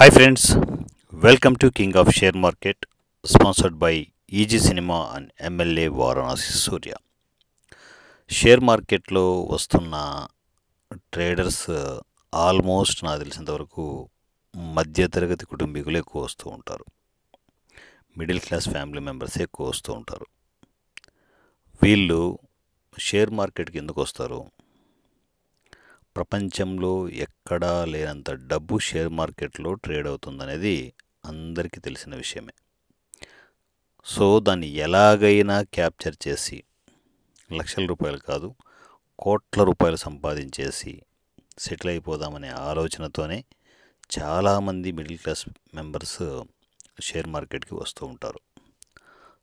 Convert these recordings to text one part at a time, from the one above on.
hi friends welcome to king of share market sponsored by easy cinema and MLA Varanasi Surya share మార్కెట్లో వస్తున్న traders almost uh, నాకు తెలిసినంతవరకు మధ్యతరగతి కుటుంబీకులు ఎక్కువ వస్తూ ఉంటారు మిడిల్ క్లాస్ ఫ్యామిలీ మెంబర్స్ ఎక్కువ వస్తూ ఉంటారు వీళ్ళు షేర్ మార్కెట్కి ఎందుకు వస్తారు ప్రపంచంలో ఎక్కడా లేనంత డబ్బు షేర్ మార్కెట్లో ట్రేడ్ అవుతుందనేది అందరికీ తెలిసిన విషయమే సో దాన్ని ఎలాగైనా క్యాప్చర్ చేసి లక్షల రూపాయలు కాదు కోట్ల రూపాయలు సంపాదించేసి సెటిల్ అయిపోదామనే ఆలోచనతోనే చాలామంది మిడిల్ క్లాస్ మెంబర్స్ షేర్ మార్కెట్కి వస్తూ ఉంటారు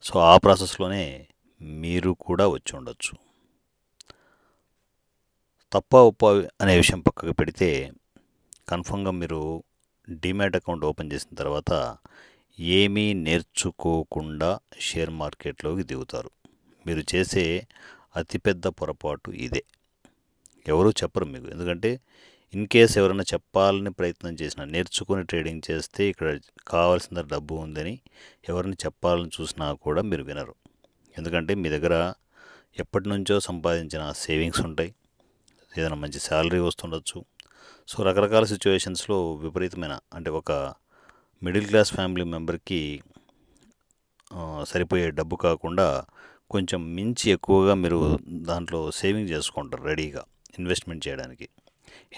సో ఆ ప్రాసెస్లోనే మీరు కూడా వచ్చి ఉండొచ్చు తప్ప ఉప్ప అనే విషయం పక్కకు పెడితే కన్ఫామ్గా మీరు డిమ్యాట్ అకౌంట్ ఓపెన్ చేసిన తర్వాత ఏమీ నేర్చుకోకుండా షేర్ మార్కెట్లోకి దిగుతారు మీరు చేసే అతిపెద్ద పొరపాటు ఇదే ఎవరూ చెప్పరు మీకు ఎందుకంటే ఇన్ కేస్ ఎవరైనా చెప్పాలని ప్రయత్నం చేసిన నేర్చుకుని ట్రేడింగ్ చేస్తే ఇక్కడ కావాల్సిన డబ్బు ఉందని ఎవరిని చెప్పాలని చూసినా కూడా మీరు వినరు ఎందుకంటే మీ దగ్గర ఎప్పటి నుంచో సంపాదించిన సేవింగ్స్ ఉంటాయి ఏదైనా మంచి శాలరీ వస్తుండొచ్చు సో రకరకాల సిచ్యువేషన్స్లో విపరీతమైన అంటే ఒక మిడిల్ క్లాస్ ఫ్యామిలీ మెంబర్కి సరిపోయే డబ్బు కాకుండా కొంచెం మించి ఎక్కువగా మీరు దాంట్లో సేవింగ్ చేసుకుంటారు రెడీగా ఇన్వెస్ట్మెంట్ చేయడానికి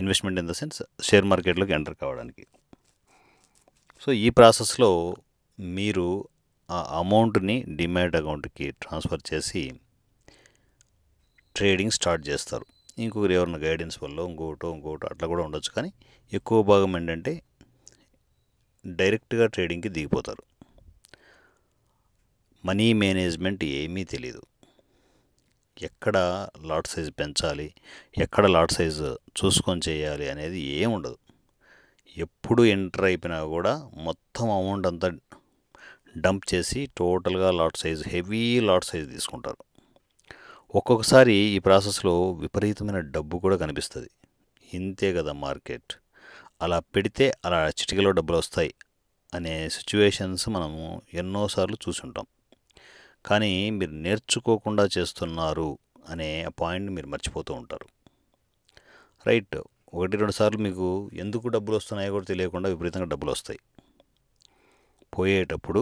investment in the sense share మార్కెట్లోకి ఎంటర్ కావడానికి సో ఈ ప్రాసెస్లో మీరు ఆ అమౌంట్ని డిమాట్ అకౌంట్కి ట్రాన్స్ఫర్ చేసి ట్రేడింగ్ స్టార్ట్ చేస్తారు ఇంకొకరు ఎవరిన గైడెన్స్ వల్ల ఇంకోటో ఇంకోటో అట్లా కూడా ఉండొచ్చు కానీ ఎక్కువ భాగం ఏంటంటే డైరెక్ట్గా ట్రేడింగ్కి దిగిపోతారు మనీ మేనేజ్మెంట్ ఏమీ తెలీదు ఎక్కడ లాట్ సైజ్ పెంచాలి ఎక్కడ లాట్ సైజ్ చూసుకొని చేయాలి అనేది ఏముండదు ఎప్పుడు ఎంటర్ అయిపోయినా కూడా మొత్తం అమౌంట్ అంతా డంప్ చేసి టోటల్గా lot size heavy lot size తీసుకుంటారు ఒక్కొక్కసారి ఈ ప్రాసెస్లో విపరీతమైన డబ్బు కూడా కనిపిస్తుంది ఇంతే కదా మార్కెట్ అలా పెడితే అలా చిటికలో డబ్బులు వస్తాయి అనే సిచ్యువేషన్స్ మనము ఎన్నోసార్లు చూసుంటాం కానీ మీరు నేర్చుకోకుండా చేస్తున్నారు అనే పాయింట్ మీరు మర్చిపోతూ ఉంటారు రైట్ ఒకటి రెండు సార్లు మీకు ఎందుకు డబ్బులు వస్తున్నాయో కూడా తెలియకుండా విపరీతంగా డబ్బులు వస్తాయి పోయేటప్పుడు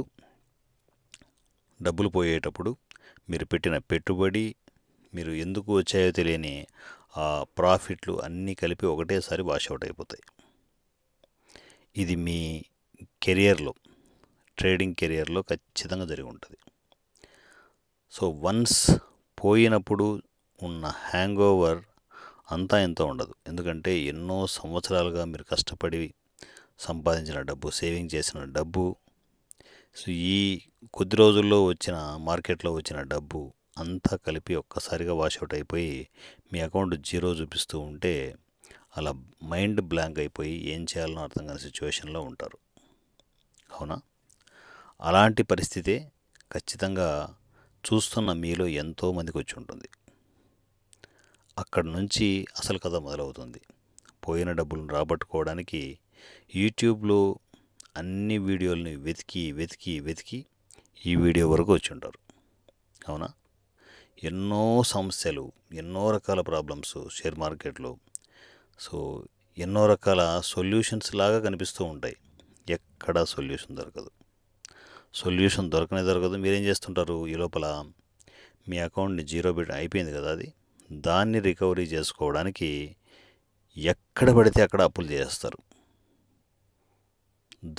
డబ్బులు పోయేటప్పుడు మీరు పెట్టిన పెట్టుబడి మీరు ఎందుకు వచ్చాయో తెలియని ఆ ప్రాఫిట్లు అన్నీ కలిపి ఒకటేసారి వాష్ అవుట్ అయిపోతాయి ఇది మీ కెరియర్లో ట్రేడింగ్ కెరియర్లో ఖచ్చితంగా జరిగి ఉంటుంది సో వన్స్ పోయినప్పుడు ఉన్న హ్యాంగ్ ఓవర్ అంతా ఎంత ఉండదు ఎందుకంటే ఎన్నో సంవత్సరాలుగా మీరు కష్టపడి సంపాదించిన డబ్బు సేవింగ్ చేసిన డబ్బు సో ఈ కొద్ది రోజుల్లో వచ్చిన మార్కెట్లో వచ్చిన డబ్బు అంతా కలిపి ఒక్కసారిగా వాషౌట్ అయిపోయి మీ అకౌంట్ జీరో చూపిస్తూ ఉంటే అలా మైండ్ బ్లాంక్ అయిపోయి ఏం చేయాలనో అర్థం కాని సిచ్యువేషన్లో ఉంటారు అవునా అలాంటి పరిస్థితి ఖచ్చితంగా చూస్తున్న మీలో ఎంతోమందికి వచ్చి ఉంటుంది అక్కడ నుంచి అసలు కథ మొదలవుతుంది పోయిన డబ్బులను రాబట్టుకోవడానికి యూట్యూబ్లో అన్ని వీడియోలని వెతికి వెతికి వెతికి ఈ వీడియో వరకు వచ్చి ఉంటారు అవునా ఎన్నో సమస్యలు ఎన్నో రకాల ప్రాబ్లమ్స్ షేర్ మార్కెట్లో సో ఎన్నో రకాల సొల్యూషన్స్ లాగా కనిపిస్తూ ఉంటాయి ఎక్కడా సొల్యూషన్ దొరకదు సొల్యూషన్ దొరకనే దొరకదు మీరేం చేస్తుంటారు ఈ లోపల మీ అకౌంట్ని జీరో బిట్ అయిపోయింది కదా అది దాన్ని రికవరీ చేసుకోవడానికి ఎక్కడ పడితే అక్కడ అప్పులు చేస్తారు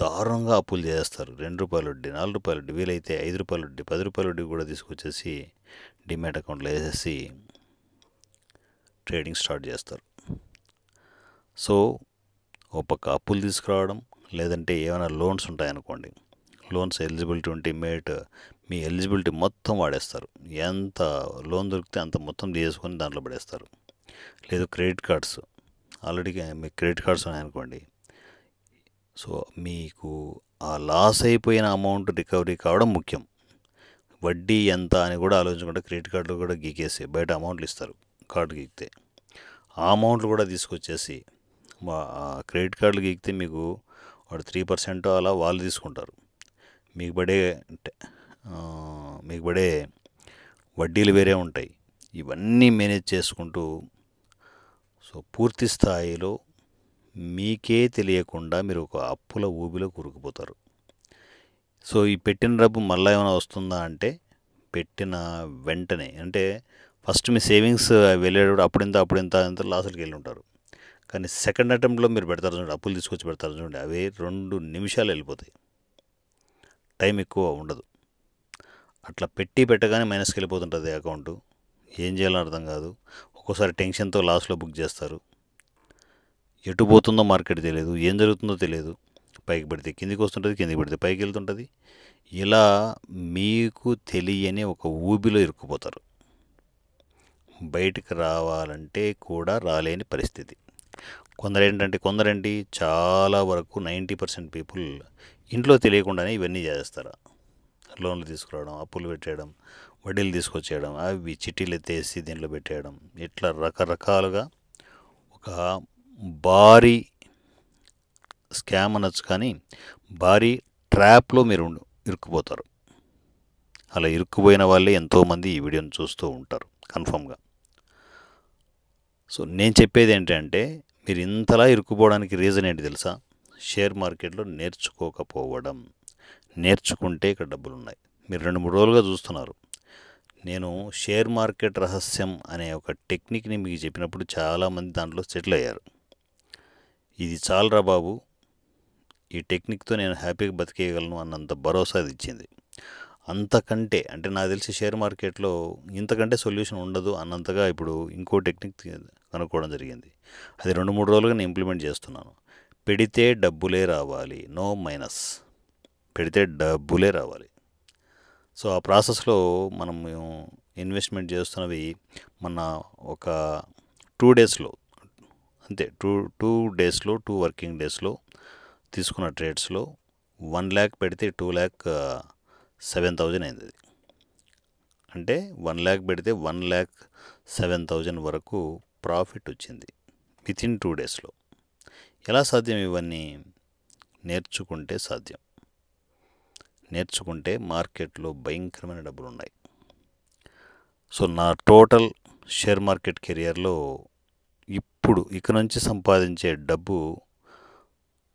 దారుణంగా అప్పులు చేస్తారు రెండు రూపాయలు వడ్డీ నాలుగు రూపాయలు వడ్డీ వీలైతే ఐదు రూపాయలు వడ్డీ పది రూపాయలు వడ్డీ కూడా తీసుకొచ్చేసి డిమేట్ అకౌంట్లో వేసేసి ట్రేడింగ్ స్టార్ట్ చేస్తారు సో ఒక పక్క అప్పులు తీసుకురావడం లేదంటే ఏమైనా లోన్స్ ఉంటాయనుకోండి లోన్స్ ఎలిజిబిలిటీ ఉంటే మేట్ మీ ఎలిజిబిలిటీ మొత్తం వాడేస్తారు ఎంత లోన్ దొరికితే అంత మొత్తం తీసుకొని దాంట్లో పడేస్తారు లేదు క్రెడిట్ కార్డ్స్ ఆల్రెడీ మీ క్రెడిట్ కార్డ్స్ ఉన్నాయనుకోండి సో మీకు ఆ లాస్ అయిపోయిన అమౌంట్ రికవరీ కావడం ముఖ్యం వడ్డీ ఎంత అని కూడా ఆలోచించకుండా క్రెడిట్ కార్డులు కూడా గీకేసి బయట అమౌంట్లు ఇస్తారు కార్డు గీకితే ఆ అమౌంట్లు కూడా తీసుకొచ్చేసి క్రెడిట్ కార్డులు గీకితే మీకు వాడు త్రీ పర్సెంట్ అలా వాళ్ళు తీసుకుంటారు మీకు పడే మీకు పడే వడ్డీలు వేరే ఉంటాయి ఇవన్నీ మేనేజ్ చేసుకుంటూ సో పూర్తి స్థాయిలో మీకే తెలియకుండా మీరు ఒక అప్పుల ఊబిలో కూరుకుపోతారు సో ఈ పెట్టిన డబ్బు మళ్ళీ ఏమైనా వస్తుందా అంటే పెట్టిన వెంటనే అంటే ఫస్ట్ మీ సేవింగ్స్ వెళ్ళేటప్పుడు అప్పుడింత అప్పుడింత ఇంత లాసులకి వెళ్ళి ఉంటారు కానీ సెకండ్ అటెంప్ట్లో మీరు పెడతారు చూడండి అప్పులు తీసుకొచ్చి పెడతారు చూడండి అవి రెండు నిమిషాలు వెళ్ళిపోతాయి టైం ఎక్కువ ఉండదు అట్లా పెట్టి పెట్టగానే మైనస్కి వెళ్ళిపోతుంటుంది అకౌంట్ ఏం చేయాలో అర్థం కాదు ఒక్కోసారి టెన్షన్తో లాస్లో బుక్ చేస్తారు ఎటు పోతుందో మార్కెట్ తెలియదు ఏం జరుగుతుందో తెలియదు పైకి పడితే కిందికి వస్తుంటుంది కిందికి పడితే పైకి వెళ్తుంటుంది ఇలా మీకు తెలియని ఒక ఊబిలో ఇరుక్కుపోతారు బయటకు రావాలంటే కూడా రాలేని పరిస్థితి కొందరు ఏంటంటే కొందరండి చాలా వరకు నైంటీ పర్సెంట్ పీపుల్ ఇంట్లో తెలియకుండానే ఇవన్నీ చేస్తారు లోన్లు తీసుకురావడం అప్పులు పెట్టేయడం వడ్డీలు తీసుకొచ్చేయడం అవి చిట్టీలు ఎత్తేసి దీంట్లో పెట్టేయడం ఇట్లా రకరకాలుగా ఒక భారీ స్కామ్ అనొచ్చు కానీ భారీ ట్రాప్లో మీరు ఇరుక్కుపోతారు అలా ఇరుక్కుపోయిన వాళ్ళే ఎంతోమంది ఈ వీడియోని చూస్తూ ఉంటారు కన్ఫామ్గా సో నేను చెప్పేది ఏంటంటే మీరు ఇంతలా ఇరుక్కుపోవడానికి రీజన్ ఏంటి తెలుసా షేర్ మార్కెట్లో నేర్చుకోకపోవడం నేర్చుకుంటే ఇక్కడ డబ్బులు ఉన్నాయి మీరు రెండు మూడు రోజులుగా చూస్తున్నారు నేను షేర్ మార్కెట్ రహస్యం అనే ఒక టెక్నిక్ని మీకు చెప్పినప్పుడు చాలామంది దాంట్లో సెటిల్ అయ్యారు ఇది చాలరా బాబు ఈ టెక్నిక్తో నేను హ్యాపీగా బతికేయగలను అన్నంత భరోసా అది ఇచ్చింది అంతకంటే అంటే నాకు తెలిసి షేర్ మార్కెట్లో ఇంతకంటే సొల్యూషన్ ఉండదు అన్నంతగా ఇప్పుడు ఇంకో టెక్నిక్ కనుక్కోవడం జరిగింది అది రెండు మూడు రోజులుగా నేను ఇంప్లిమెంట్ చేస్తున్నాను పెడితే డబ్బులే రావాలి నో మైనస్ పెడితే డబ్బులే రావాలి సో ఆ ప్రాసెస్లో మనం ఇన్వెస్ట్మెంట్ చేస్తున్నవి మన ఒక టూ డేస్లో అంతే టూ టూ డేస్లో టూ వర్కింగ్ డేస్లో తీసుకున్న ట్రేడ్స్లో వన్ ల్యాక్ పెడితే టూ ల్యాక్ సెవెన్ థౌజండ్ అయింది అది అంటే వన్ ల్యాక్ పెడితే వన్ ల్యాక్ సెవెన్ థౌజండ్ వరకు ప్రాఫిట్ వచ్చింది విత్ ఇన్ టూ డేస్లో ఎలా సాధ్యం ఇవన్నీ నేర్చుకుంటే సాధ్యం నేర్చుకుంటే మార్కెట్లో భయంకరమైన డబ్బులు ఉన్నాయి సో నా టోటల్ షేర్ మార్కెట్ కెరియర్లో ఇప్పుడు ఇక నుంచి సంపాదించే డబ్బు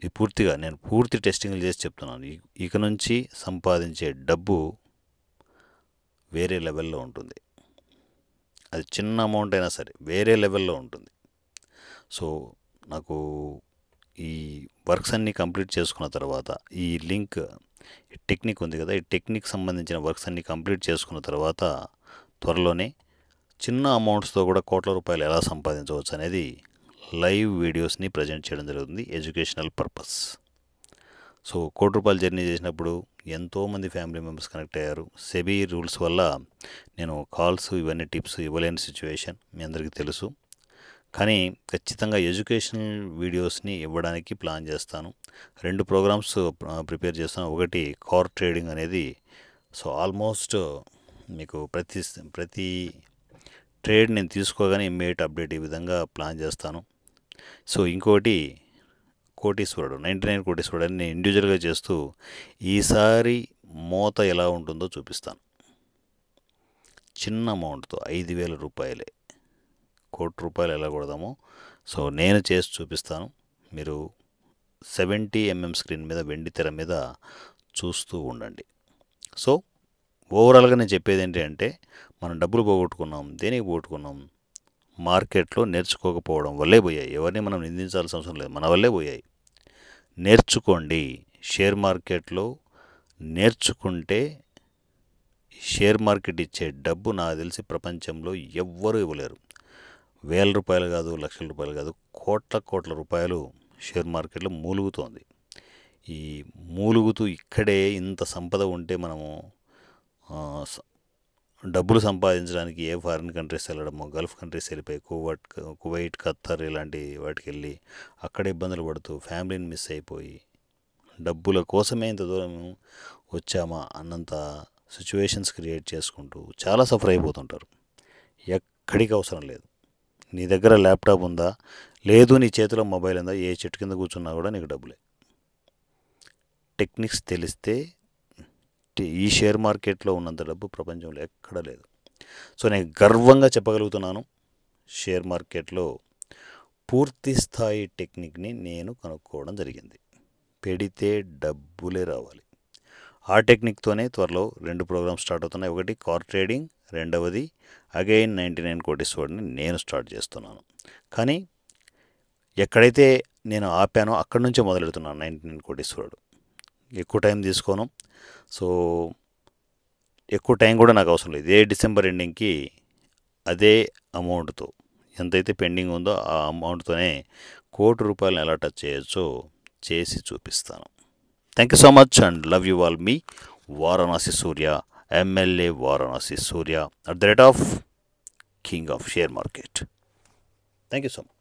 ఈ పూర్తిగా నేను పూర్తి టెస్టింగ్లు చేసి చెప్తున్నాను ఇక నుంచి సంపాదించే డబ్బు వేరే లెవెల్లో ఉంటుంది అది చిన్న అమౌంట్ అయినా సరే వేరే లెవెల్లో ఉంటుంది సో నాకు ఈ వర్క్స్ అన్నీ కంప్లీట్ చేసుకున్న తర్వాత ఈ లింక్ టెక్నిక్ ఉంది కదా ఈ టెక్నిక్ సంబంధించిన వర్క్స్ అన్నీ కంప్లీట్ చేసుకున్న తర్వాత త్వరలోనే చిన్న అమౌంట్స్తో కూడా కోట్ల రూపాయలు ఎలా సంపాదించవచ్చు అనేది లైవ్ వీడియోస్ని ప్రజెంట్ చేయడం జరుగుతుంది ఎడ్యుకేషనల్ పర్పస్ సో కోటి రూపాయలు జర్నీ చేసినప్పుడు ఎంతోమంది ఫ్యామిలీ మెంబర్స్ కనెక్ట్ అయ్యారు సెబీ రూల్స్ వల్ల నేను కాల్స్ ఇవన్నీ టిప్స్ ఇవ్వలేని సిచ్యువేషన్ మీ అందరికీ తెలుసు కానీ ఖచ్చితంగా ఎడ్యుకేషనల్ వీడియోస్ని ఇవ్వడానికి ప్లాన్ చేస్తాను రెండు ప్రోగ్రామ్స్ ప్రిపేర్ చేస్తాను ఒకటి కార్ ట్రేడింగ్ అనేది సో ఆల్మోస్ట్ మీకు ప్రతి ప్రతి ట్రేడ్ నేను తీసుకోగానే ఇమ్మీడియట్ అప్డేట్ ఈ విధంగా ప్లాన్ చేస్తాను సో ఇంకోటి కోటీశ్వరుడు నైంటీ నైన్ కోటీశ్వరుడని ఇండివిజువల్గా చేస్తూ ఈసారి మూత ఎలా ఉంటుందో చూపిస్తాను చిన్న అమౌంట్తో ఐదు వేల రూపాయలే కోటి రూపాయలు ఎలా కొడదామో సో నేను చేసి చూపిస్తాను మీరు సెవెంటీ ఎంఎం స్క్రీన్ మీద వెండి తెర మీద చూస్తూ ఉండండి సో ఓవరాల్గా నేను చెప్పేది ఏంటి అంటే మనం డబ్బులు పోగొట్టుకున్నాం దేనికి పోగొట్టుకున్నాం మార్కెట్లో నేర్చుకోకపోవడం వల్లే పోయాయి ఎవరిని మనం నిందించాల్సిన అవసరం లేదు మన వల్లే పోయాయి నేర్చుకోండి షేర్ మార్కెట్లో నేర్చుకుంటే షేర్ మార్కెట్ ఇచ్చే డబ్బు నాకు తెలిసి ప్రపంచంలో ఎవ్వరూ ఇవ్వలేరు వేల రూపాయలు కాదు లక్షల రూపాయలు కాదు కోట్ల కోట్ల రూపాయలు షేర్ మార్కెట్లో మూలుగుతోంది ఈ మూలుగుతూ ఇక్కడే ఇంత సంపద ఉంటే మనము డబ్బులు సంపాదించడానికి ఏ ఫారిన్ కంట్రీస్ వెళ్ళడమో గల్ఫ్ కంట్రీస్ వెళ్ళిపోయి కువైట్ కువైట్ ఖత్తర్ ఇలాంటి వాటికి వెళ్ళి అక్కడ ఇబ్బందులు పడుతూ ఫ్యామిలీని మిస్ అయిపోయి డబ్బుల కోసమే ఇంత దూరం వచ్చామా అన్నంత సిచ్యువేషన్స్ క్రియేట్ చేసుకుంటూ చాలా సఫర్ అయిపోతుంటారు ఎక్కడికి అవసరం లేదు నీ దగ్గర ల్యాప్టాప్ ఉందా లేదు నీ చేతిలో మొబైల్ ఉందా ఏ చెట్టు కింద కూర్చున్నా కూడా నీకు డబ్బులే టెక్నిక్స్ తెలిస్తే ఈ షేర్ మార్కెట్లో ఉన్నంత డబ్బు ప్రపంచంలో ఎక్కడ లేదు సో నేను గర్వంగా చెప్పగలుగుతున్నాను షేర్ మార్కెట్లో పూర్తి స్థాయి టెక్నిక్ని నేను కనుక్కోవడం జరిగింది పెడితే డబ్బులే రావాలి ఆ టెక్నిక్తోనే త్వరలో రెండు ప్రోగ్రామ్స్ స్టార్ట్ అవుతున్నాయి ఒకటి కార్ ట్రేడింగ్ రెండవది అగైన్ నైంటీ నైన్ వాడిని నేను స్టార్ట్ చేస్తున్నాను కానీ ఎక్కడైతే నేను ఆపానో అక్కడి నుంచే మొదలెడుతున్నాను నైంటీ నైన్ వాడు ఎక్కువ టైం తీసుకోను సో ఎక్కువ టైం కూడా నాకు అవసరం లేదు ఏ డిసెంబర్ ఎండింగ్కి అదే అమౌంట్తో ఎంతైతే పెండింగ్ ఉందో ఆ అమౌంట్తోనే కోటి రూపాయలను ఎలా టచ్ చేయొచ్చో చేసి చూపిస్తాను thank you so much and love you all మీ Varanasi Surya MLA Varanasi Surya at the rate of king of share market thank you so much